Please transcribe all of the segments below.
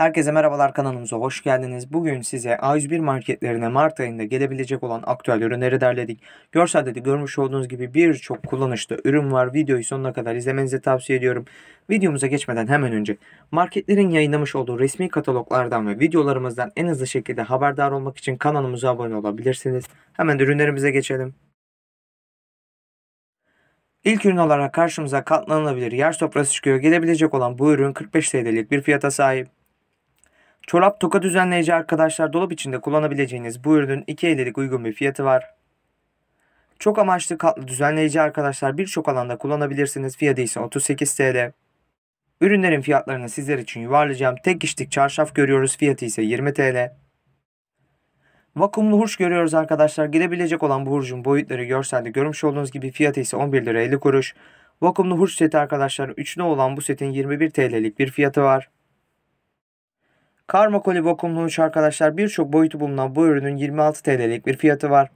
Herkese merhabalar kanalımıza hoş geldiniz. Bugün size A101 marketlerine Mart ayında gelebilecek olan aktüel ürünleri derledik. Görselde de görmüş olduğunuz gibi birçok kullanışlı ürün var. Videoyu sonuna kadar izlemenizi tavsiye ediyorum. Videomuza geçmeden hemen önce marketlerin yayınlamış olduğu resmi kataloglardan ve videolarımızdan en hızlı şekilde haberdar olmak için kanalımıza abone olabilirsiniz. Hemen ürünlerimize geçelim. İlk ürün olarak karşımıza katlanılabilir yer sofrası çıkıyor. Gelebilecek olan bu ürün 45 TL'lik bir fiyata sahip. Çorap toka düzenleyici arkadaşlar dolap içinde kullanabileceğiniz bu ürünün 2 ellilik uygun bir fiyatı var. Çok amaçlı katlı düzenleyici arkadaşlar birçok alanda kullanabilirsiniz. Fiyatı ise 38 TL. Ürünlerin fiyatlarını sizler için yuvarlayacağım. Tek kişilik çarşaf görüyoruz. Fiyatı ise 20 TL. Vakumlu hurç görüyoruz arkadaşlar. Girebilecek olan bu hurcun boyutları görselde görmüş olduğunuz gibi fiyatı ise 11 lira 50 kuruş. Vakumlu hurç seti arkadaşlar üçlü olan bu setin 21 TL'lik bir fiyatı var. Karma koli vakumlu uç arkadaşlar birçok boyutu bulunan bu ürünün 26 TL'lik bir fiyatı var.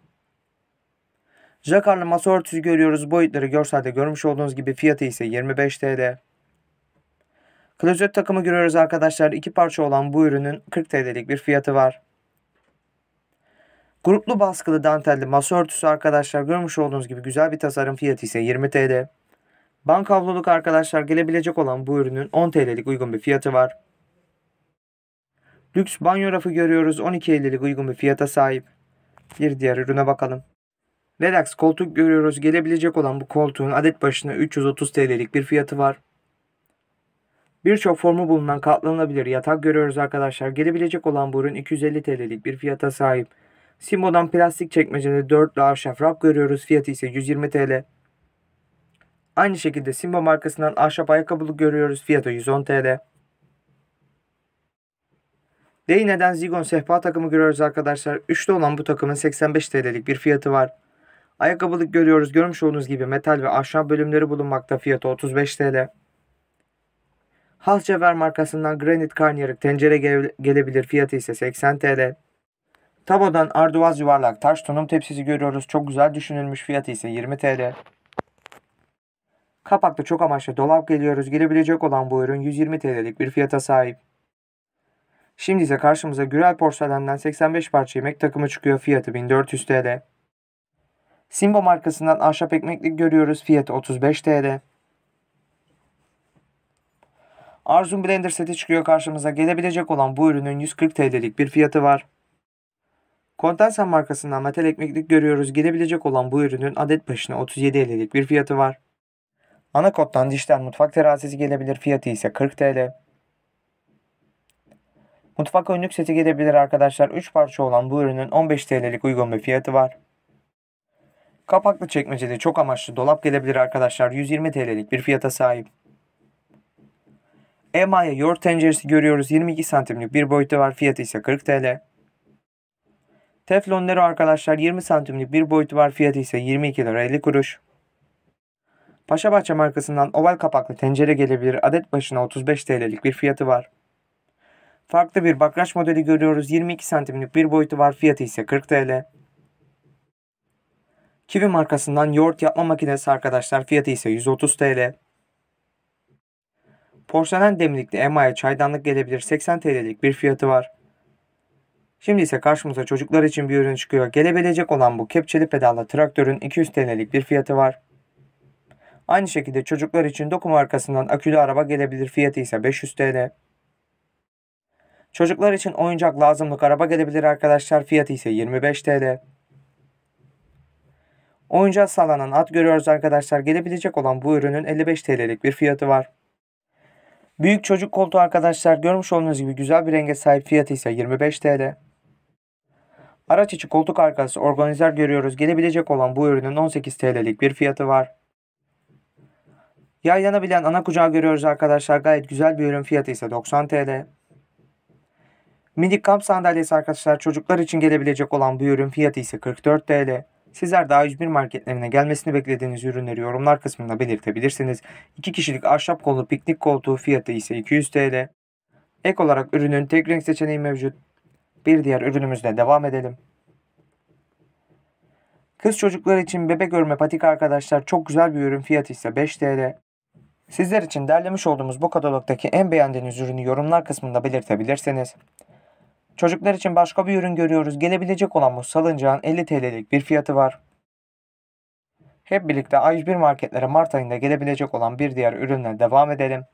Jakarlı masa örtüsü görüyoruz. Boyutları görselde görmüş olduğunuz gibi fiyatı ise 25 TL. Klozet takımı görüyoruz arkadaşlar. iki parça olan bu ürünün 40 TL'lik bir fiyatı var. Gruplu baskılı dantelli masa örtüsü arkadaşlar görmüş olduğunuz gibi güzel bir tasarım fiyatı ise 20 TL. Bank havluluk arkadaşlar gelebilecek olan bu ürünün 10 TL'lik uygun bir fiyatı var. Lüks banyo rafı görüyoruz. 12.50'lik uygun bir fiyata sahip. Bir diğer ürüne bakalım. Relax koltuk görüyoruz. Gelebilecek olan bu koltuğun adet başına 330 TL'lik bir fiyatı var. Birçok formu bulunan katlanabilir yatak görüyoruz arkadaşlar. Gelebilecek olan bu ürün 250 TL'lik bir fiyata sahip. Simo'dan plastik çekmecede 4 ahşap raf görüyoruz. Fiyatı ise 120 TL. Aynı şekilde Simba markasından ahşap ayakkabılık görüyoruz. Fiyatı 110 TL. Deyne'den Zigon sehpa takımı görüyoruz arkadaşlar. Üçlü olan bu takımın 85 TL'lik bir fiyatı var. Ayakkabılık görüyoruz. Görmüş olduğunuz gibi metal ve ahşap bölümleri bulunmakta. Fiyatı 35 TL. Halcever markasından granit karnıyarık tencere gelebilir. Fiyatı ise 80 TL. Tabodan arduaz yuvarlak taş tonum tepsisi görüyoruz. Çok güzel düşünülmüş. Fiyatı ise 20 TL. Kapaklı çok amaçlı dolap geliyoruz. Gelebilecek olan bu ürün 120 TL'lik bir fiyata sahip. Şimdi ise karşımıza Gürel Porselen'den 85 parça yemek takımı çıkıyor fiyatı 1400 TL. Simbo markasından ahşap ekmekli görüyoruz fiyatı 35 TL. Arzum Blender seti çıkıyor karşımıza. Gelebilecek olan bu ürünün 140 TL'lik bir fiyatı var. Kontensan markasından metal ekmeklik görüyoruz. Gelebilecek olan bu ürünün adet başına 37 TL'lik bir fiyatı var. Anakot'tan dijital mutfak terazisi gelebilir. Fiyatı ise 40 TL. Mutfak önlük seti gelebilir arkadaşlar. 3 parça olan bu ürünün 15 TL'lik uygun bir fiyatı var. Kapaklı çekmeceli çok amaçlı dolap gelebilir arkadaşlar. 120 TL'lik bir fiyata sahip. Emaya yoğurt tenceresi görüyoruz. 22 santimlik bir boyutu var. Fiyatı ise 40 TL. Teflon Nero arkadaşlar 20 santimlik bir boyutu var. Fiyatı ise 22 lira 50 kuruş. Paşabahçe markasından oval kapaklı tencere gelebilir. Adet başına 35 TL'lik bir fiyatı var. Farklı bir bakraç modeli görüyoruz. 22 santimlik bir boyutu var. Fiyatı ise 40 TL. Kivi markasından yoğurt yapma makinesi arkadaşlar. Fiyatı ise 130 TL. Porselen demlikli EMA'ya çaydanlık gelebilir. 80 TL'lik bir fiyatı var. Şimdi ise karşımıza çocuklar için bir ürün çıkıyor. Gelebilecek olan bu kepçeli pedallı traktörün 200 TL'lik bir fiyatı var. Aynı şekilde çocuklar için doku markasından akülü araba gelebilir. Fiyatı ise 500 TL. Çocuklar için oyuncak lazımlık araba gelebilir arkadaşlar. Fiyatı ise 25 TL. Oyuncak sallanan at görüyoruz arkadaşlar. Gelebilecek olan bu ürünün 55 TL'lik bir fiyatı var. Büyük çocuk koltuğu arkadaşlar görmüş olduğunuz gibi güzel bir renge sahip fiyatı ise 25 TL. Araç içi koltuk arkası organizer görüyoruz. Gelebilecek olan bu ürünün 18 TL'lik bir fiyatı var. Yan bilen ana kucağı görüyoruz arkadaşlar. Gayet güzel bir ürün fiyatı ise 90 TL. Minik kamp sandalyesi arkadaşlar çocuklar için gelebilecek olan bu ürün fiyatı ise 44 TL. Sizler daha 101 marketlerine gelmesini beklediğiniz ürünleri yorumlar kısmında belirtebilirsiniz. 2 kişilik ahşap kolu piknik koltuğu fiyatı ise 200 TL. Ek olarak ürünün tek renk seçeneği mevcut. Bir diğer ürünümüzle devam edelim. Kız çocuklar için bebek örme patik arkadaşlar çok güzel bir ürün fiyatı ise 5 TL. Sizler için derlemiş olduğumuz bu katalogdaki en beğendiğiniz ürünü yorumlar kısmında belirtebilirsiniz. Çocuklar için başka bir ürün görüyoruz. Gelebilecek olan bu salıncağın 50 TL'lik bir fiyatı var. Hep birlikte A101 marketlere Mart ayında gelebilecek olan bir diğer ürünle devam edelim.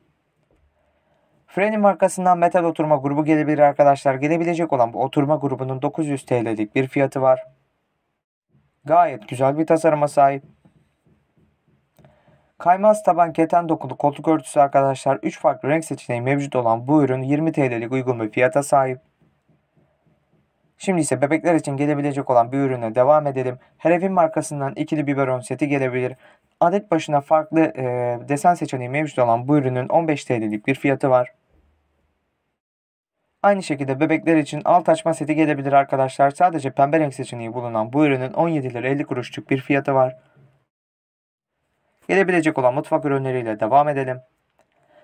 Freni markasından metal oturma grubu gelebilir arkadaşlar. Gelebilecek olan bu oturma grubunun 900 TL'lik bir fiyatı var. Gayet güzel bir tasarıma sahip. Kaymaz taban keten dokulu koltuk örtüsü arkadaşlar 3 farklı renk seçeneği mevcut olan bu ürün 20 TL'lik uygun bir fiyata sahip. Şimdi ise bebekler için gelebilecek olan bir ürüne devam edelim. Her evin markasından ikili biberon seti gelebilir. Adet başına farklı e, desen seçeneği mevcut olan bu ürünün 15 TL'lik bir fiyatı var. Aynı şekilde bebekler için alt açma seti gelebilir arkadaşlar. Sadece pembe renk seçeneği bulunan bu ürünün 17 lira 50 kuruşluk bir fiyatı var. Gelebilecek olan mutfak ürünleriyle devam edelim.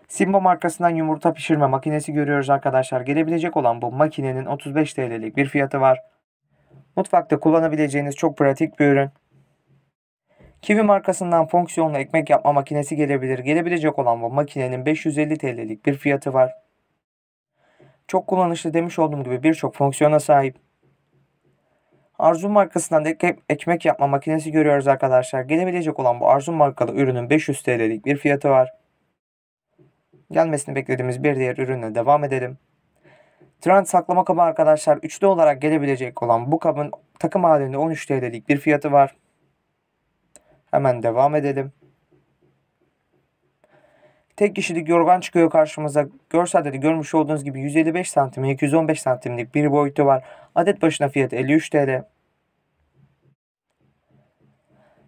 Simba markasından yumurta pişirme makinesi görüyoruz arkadaşlar. Gelebilecek olan bu makinenin 35 TL'lik bir fiyatı var. Mutfakta kullanabileceğiniz çok pratik bir ürün. Kivi markasından fonksiyonlu ekmek yapma makinesi gelebilir. Gelebilecek olan bu makinenin 550 TL'lik bir fiyatı var. Çok kullanışlı demiş olduğum gibi birçok fonksiyona sahip. Arzu markasından ek ekmek yapma makinesi görüyoruz arkadaşlar. Gelebilecek olan bu Arzu markalı ürünün 500 TL'lik bir fiyatı var. Gelmesini beklediğimiz bir diğer ürünle devam edelim. Trend saklama kabı arkadaşlar üçlü olarak gelebilecek olan bu kabın takım halinde 13 TL'lik bir fiyatı var. Hemen devam edelim. Tek kişilik yorgan çıkıyor karşımıza. Görselde de görmüş olduğunuz gibi 155 santim 215 santimlik bir boyutu var. Adet başına fiyatı 53 TL.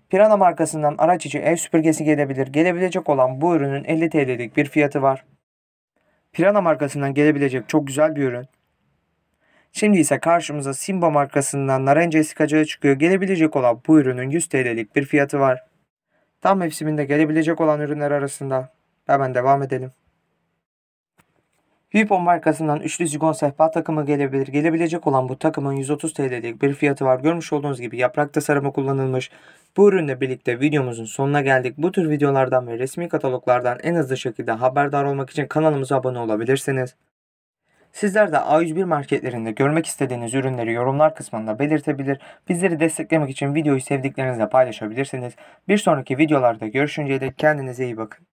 Pirana markasından araç için ev süpürgesi gelebilir. Gelebilecek olan bu ürünün 50 TL'lik bir fiyatı var. Pirana markasından gelebilecek çok güzel bir ürün. Şimdi ise karşımıza Simba markasından narenci eskacığı çıkıyor. Gelebilecek olan bu ürünün 100 TL'lik bir fiyatı var. Tam mevsiminde gelebilecek olan ürünler arasında. Hemen devam edelim. Vipo markasından üçlü zigon sehpa takımı gelebilir. Gelebilecek olan bu takımın 130 TL'lik bir fiyatı var. Görmüş olduğunuz gibi yaprak tasarımı kullanılmış. Bu ürünle birlikte videomuzun sonuna geldik. Bu tür videolardan ve resmi kataloglardan en hızlı şekilde haberdar olmak için kanalımıza abone olabilirsiniz. Sizler de A101 marketlerinde görmek istediğiniz ürünleri yorumlar kısmında belirtebilir, bizleri desteklemek için videoyu sevdiklerinizle paylaşabilirsiniz. Bir sonraki videolarda görüşünceye dek kendinize iyi bakın.